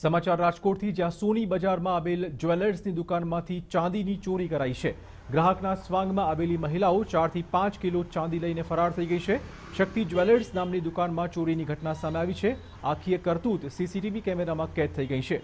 समाचार राजकोटથી જેસૂની બજારમાં આવેલ જ્વેલર્સની દુકાનમાંથી ચાંદીની ચોરી કરાઈ છે ગ્રાહકના સ્વાંગમાં આવેલી મહિલાઓ 4 થી 5 કિલો ચાંદી લઈને ફરાર થઈ ગઈ છે શક્તિ જ્વેલર્સ નામની દુકાનમાં ચોરીની ઘટના સામે આવી છે આખીય કરતુત સીસીટીવી કેમેરામાં કેદ થઈ ગઈ છે